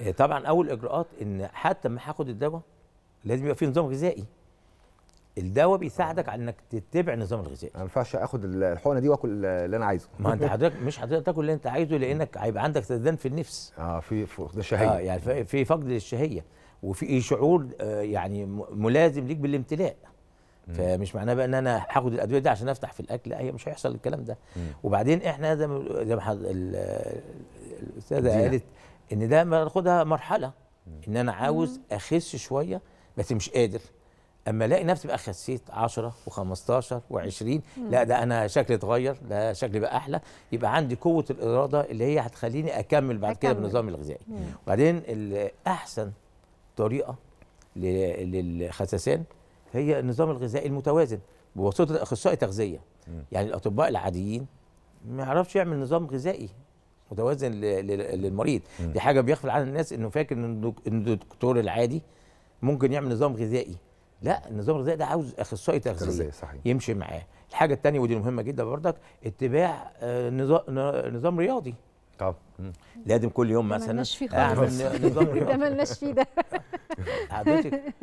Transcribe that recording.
آه، طبعا اول اجراءات ان حتى ما هاخد الدواء لازم يبقى في نظام غذائي الدواء بيساعدك على انك تتبع النظام الغذائي ما ينفعش اخد الحقنه دي واكل اللي انا عايزه ما انت حضرتك مش هتقدر تاكل اللي انت عايزه لانك هيبقى عندك سدان في النفس اه في فقد الشهيه اه يعني في فقد للشهيه وفي شعور آه، يعني ملازم ليك بالامتلاء فمش معناه بقى ان انا هاخد الادويه دي عشان افتح في الاكل لا هي مش هيحصل الكلام ده وبعدين احنا زي ما الاستاذه قالت ان ده باخدها مرحله ان انا عاوز اخس شويه بس مش قادر اما الاقي نفسي بقى خسيت 10 و15 و20 لا ده انا شكلي اتغير ده شكلي بقى احلى يبقى عندي قوه الاراده اللي هي هتخليني اكمل بعد كده بالنظام الغذائي وبعدين احسن طريقه للخسسان هي النظام الغذائي المتوازن بواسطه اخصائي تغذيه يعني الاطباء العاديين ما يعرفش يعمل نظام غذائي متوازن للمريض م. دي حاجه بيغفل عنها الناس انه فاكر ان الدكتور العادي ممكن يعمل نظام غذائي لا النظام الغذائي ده عاوز اخصائي تغذيه يمشي معاه الحاجه الثانيه ودي مهمه جدا بردك اتباع آه، نظام رياضي طب لازم كل يوم مثلا اعمل نظام رياضي ده مالناش فيه ده حضرتك